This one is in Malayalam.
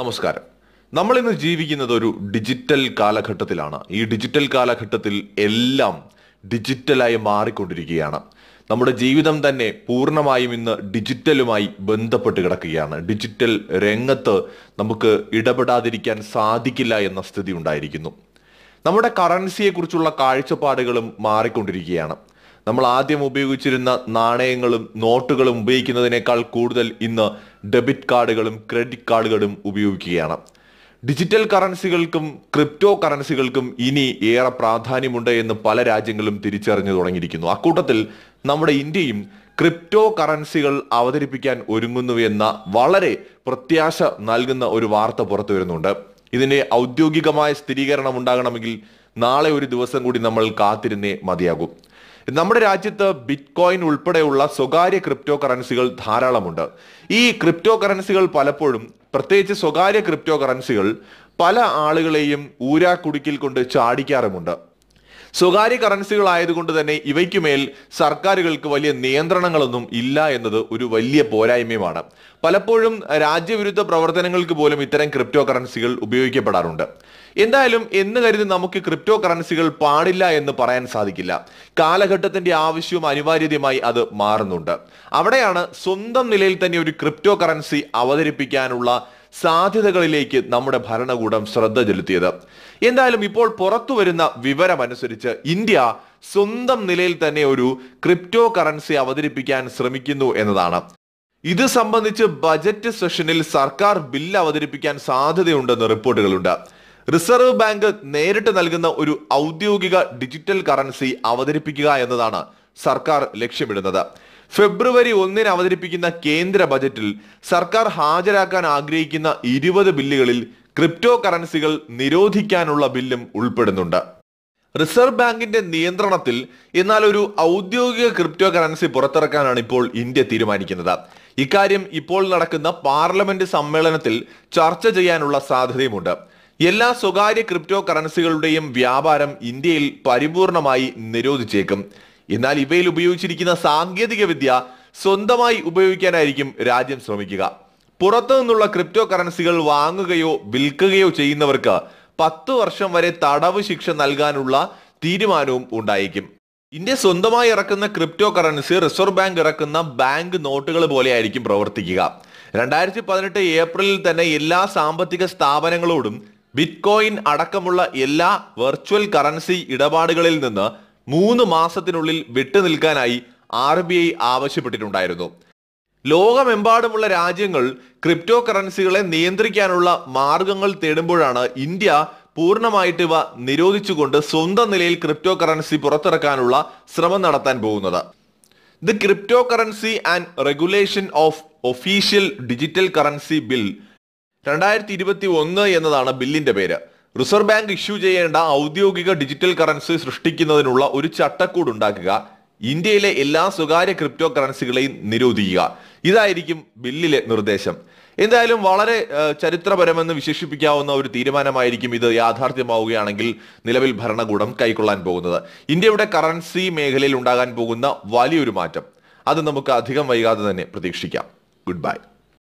നമസ്കാരം നമ്മൾ ഇന്ന് ജീവിക്കുന്നത് ഒരു ഡിജിറ്റൽ കാലഘട്ടത്തിലാണ് ഈ ഡിജിറ്റൽ കാലഘട്ടത്തിൽ എല്ലാം ഡിജിറ്റലായി മാറിക്കൊണ്ടിരിക്കുകയാണ് നമ്മുടെ ജീവിതം തന്നെ പൂർണ്ണമായും ഇന്ന് ഡിജിറ്റലുമായി ബന്ധപ്പെട്ട് കിടക്കുകയാണ് ഡിജിറ്റൽ രംഗത്ത് നമുക്ക് ഇടപെടാതിരിക്കാൻ സാധിക്കില്ല എന്ന സ്ഥിതി ഉണ്ടായിരിക്കുന്നു നമ്മുടെ കറൻസിയെക്കുറിച്ചുള്ള കാഴ്ചപ്പാടുകളും മാറിക്കൊണ്ടിരിക്കുകയാണ് നമ്മൾ ആദ്യം ഉപയോഗിച്ചിരുന്ന നാണയങ്ങളും നോട്ടുകളും ഉപയോഗിക്കുന്നതിനേക്കാൾ കൂടുതൽ ഇന്ന് ഡെബിറ്റ് കാർഡുകളും ക്രെഡിറ്റ് കാർഡുകളും ഉപയോഗിക്കുകയാണ് ഡിജിറ്റൽ കറൻസികൾക്കും ക്രിപ്റ്റോ കറൻസികൾക്കും ഇനി ഏറെ പ്രാധാന്യമുണ്ട് എന്ന് പല രാജ്യങ്ങളും തിരിച്ചറിഞ്ഞു തുടങ്ങിയിരിക്കുന്നു അക്കൂട്ടത്തിൽ നമ്മുടെ ഇന്ത്യയും ക്രിപ്റ്റോ കറൻസികൾ അവതരിപ്പിക്കാൻ ഒരുങ്ങുന്നു എന്ന വളരെ പ്രത്യാശ നൽകുന്ന ഒരു വാർത്ത പുറത്തു വരുന്നുണ്ട് ഇതിൻ്റെ ഔദ്യോഗികമായ സ്ഥിരീകരണം ഉണ്ടാകണമെങ്കിൽ നാളെ ഒരു ദിവസം കൂടി നമ്മൾ കാത്തിരുന്നേ മതിയാകും നമ്മുടെ രാജ്യത്ത് ബിറ്റ്കോയിൻ ഉൾപ്പെടെയുള്ള സ്വകാര്യ ക്രിപ്റ്റോ കറൻസികൾ ധാരാളമുണ്ട് ഈ ക്രിപ്റ്റോ കറൻസികൾ പലപ്പോഴും പ്രത്യേകിച്ച് സ്വകാര്യ ക്രിപ്റ്റോ കറൻസികൾ പല ആളുകളെയും ഊരാക്കുടുക്കിൽ കൊണ്ട് ചാടിക്കാറുമുണ്ട് സ്വകാര്യ കറൻസികളായതുകൊണ്ട് തന്നെ ഇവയ്ക്കുമേൽ സർക്കാരുകൾക്ക് വലിയ നിയന്ത്രണങ്ങളൊന്നും ഇല്ല എന്നത് ഒരു വലിയ പോരായ്മയുമാണ് പലപ്പോഴും രാജ്യവിരുദ്ധ പ്രവർത്തനങ്ങൾക്ക് പോലും ഇത്തരം ക്രിപ്റ്റോ കറൻസികൾ ഉപയോഗിക്കപ്പെടാറുണ്ട് എന്തായാലും എന്ന് കരുതി നമുക്ക് ക്രിപ്റ്റോ കറൻസികൾ പാടില്ല എന്ന് പറയാൻ സാധിക്കില്ല കാലഘട്ടത്തിന്റെ ആവശ്യവും അനിവാര്യതയുമായി അത് മാറുന്നുണ്ട് അവിടെയാണ് സ്വന്തം നിലയിൽ തന്നെ ഒരു ക്രിപ്റ്റോ കറൻസി അവതരിപ്പിക്കാനുള്ള സാധ്യതകളിലേക്ക് നമ്മുടെ ഭരണകൂടം ശ്രദ്ധ ചെലുത്തിയത് എന്തായാലും ഇപ്പോൾ പുറത്തു വരുന്ന വിവരമനുസരിച്ച് ഇന്ത്യ സ്വന്തം നിലയിൽ തന്നെ ഒരു ക്രിപ്റ്റോ കറൻസി അവതരിപ്പിക്കാൻ ശ്രമിക്കുന്നു എന്നതാണ് ഇത് സംബന്ധിച്ച് ബജറ്റ് സെഷനിൽ സർക്കാർ ബില്ല് അവതരിപ്പിക്കാൻ സാധ്യതയുണ്ടെന്ന് റിപ്പോർട്ടുകളുണ്ട് റിസർവ് ബാങ്ക് നേരിട്ട് നൽകുന്ന ഒരു ഔദ്യോഗിക ഡിജിറ്റൽ കറൻസി അവതരിപ്പിക്കുക എന്നതാണ് സർക്കാർ ലക്ഷ്യമിടുന്നത് ഫെബ്രുവരി ഒന്നിന് അവതരിപ്പിക്കുന്ന കേന്ദ്ര ബജറ്റിൽ സർക്കാർ ഹാജരാക്കാൻ ആഗ്രഹിക്കുന്ന ഇരുപത് ബില്ലുകളിൽ ക്രിപ്റ്റോ കറൻസികൾ നിരോധിക്കാനുള്ള ബില്ലും ഉൾപ്പെടുന്നുണ്ട് റിസർവ് ബാങ്കിന്റെ നിയന്ത്രണത്തിൽ എന്നാൽ ഒരു ഔദ്യോഗിക ക്രിപ്റ്റോ കറൻസി പുറത്തിറക്കാനാണ് ഇപ്പോൾ ഇന്ത്യ തീരുമാനിക്കുന്നത് ഇക്കാര്യം ഇപ്പോൾ നടക്കുന്ന പാർലമെന്റ് സമ്മേളനത്തിൽ ചർച്ച ചെയ്യാനുള്ള സാധ്യതയുമുണ്ട് എല്ലാ സ്വകാര്യ ക്രിപ്റ്റോ കറൻസികളുടെയും വ്യാപാരം ഇന്ത്യയിൽ പരിപൂർണമായി നിരോധിച്ചേക്കും എന്നാൽ ഇവയിൽ ഉപയോഗിച്ചിരിക്കുന്ന സാങ്കേതിക വിദ്യ സ്വന്തമായി ഉപയോഗിക്കാനായിരിക്കും രാജ്യം ശ്രമിക്കുക പുറത്തു നിന്നുള്ള ക്രിപ്റ്റോ കറൻസികൾ വാങ്ങുകയോ വിൽക്കുകയോ ചെയ്യുന്നവർക്ക് പത്ത് വർഷം വരെ തടവ് ശിക്ഷ നൽകാനുള്ള തീരുമാനവും ഉണ്ടായിരിക്കും ഇന്ത്യ സ്വന്തമായി ഇറക്കുന്ന ക്രിപ്റ്റോ കറൻസി റിസർവ് ബാങ്ക് ഇറക്കുന്ന ബാങ്ക് നോട്ടുകൾ പോലെയായിരിക്കും പ്രവർത്തിക്കുക രണ്ടായിരത്തി പതിനെട്ട് ഏപ്രിലിൽ തന്നെ എല്ലാ സാമ്പത്തിക സ്ഥാപനങ്ങളോടും ബിറ്റ്കോയിൻ അടക്കമുള്ള എല്ലാ വെർച്വൽ കറൻസി ഇടപാടുകളിൽ നിന്ന് മൂന്ന് മാസത്തിനുള്ളിൽ വിട്ടുനിൽക്കാനായി ആർ ബി ഐ ആവശ്യപ്പെട്ടിട്ടുണ്ടായിരുന്നു ലോകമെമ്പാടുമുള്ള രാജ്യങ്ങൾ ക്രിപ്റ്റോ കറൻസികളെ നിയന്ത്രിക്കാനുള്ള മാർഗങ്ങൾ തേടുമ്പോഴാണ് ഇന്ത്യ പൂർണ്ണമായിട്ട് ഇവ നിരോധിച്ചുകൊണ്ട് സ്വന്തം നിലയിൽ ക്രിപ്റ്റോ കറൻസി പുറത്തിറക്കാനുള്ള ശ്രമം നടത്താൻ പോകുന്നത് the crypto currency and regulation of official digital currency bill രണ്ടായിരത്തി ഇരുപത്തി ഒന്ന് എന്നതാണ് ബില്ലിന്റെ പേര് റിസർവ് ബാങ്ക് ഇഷ്യൂ ചെയ്യേണ്ട ഔദ്യോഗിക ഡിജിറ്റൽ കറൻസി സൃഷ്ടിക്കുന്നതിനുള്ള ഒരു ചട്ടക്കൂട് ഉണ്ടാക്കുക ഇന്ത്യയിലെ എല്ലാ സ്വകാര്യ ക്രിപ്റ്റോ കറൻസികളെയും നിരോധിക്കുക ഇതായിരിക്കും ബില്ലിലെ നിർദ്ദേശം എന്തായാലും വളരെ ചരിത്രപരമെന്ന് വിശേഷിപ്പിക്കാവുന്ന ഒരു തീരുമാനമായിരിക്കും ഇത് യാഥാർത്ഥ്യമാവുകയാണെങ്കിൽ നിലവിൽ ഭരണകൂടം കൈക്കൊള്ളാൻ പോകുന്നത് ഇന്ത്യയുടെ കറൻസി മേഖലയിൽ ഉണ്ടാകാൻ പോകുന്ന വലിയൊരു മാറ്റം അത് നമുക്ക് അധികം വൈകാതെ തന്നെ പ്രതീക്ഷിക്കാം ഗുഡ് ബൈ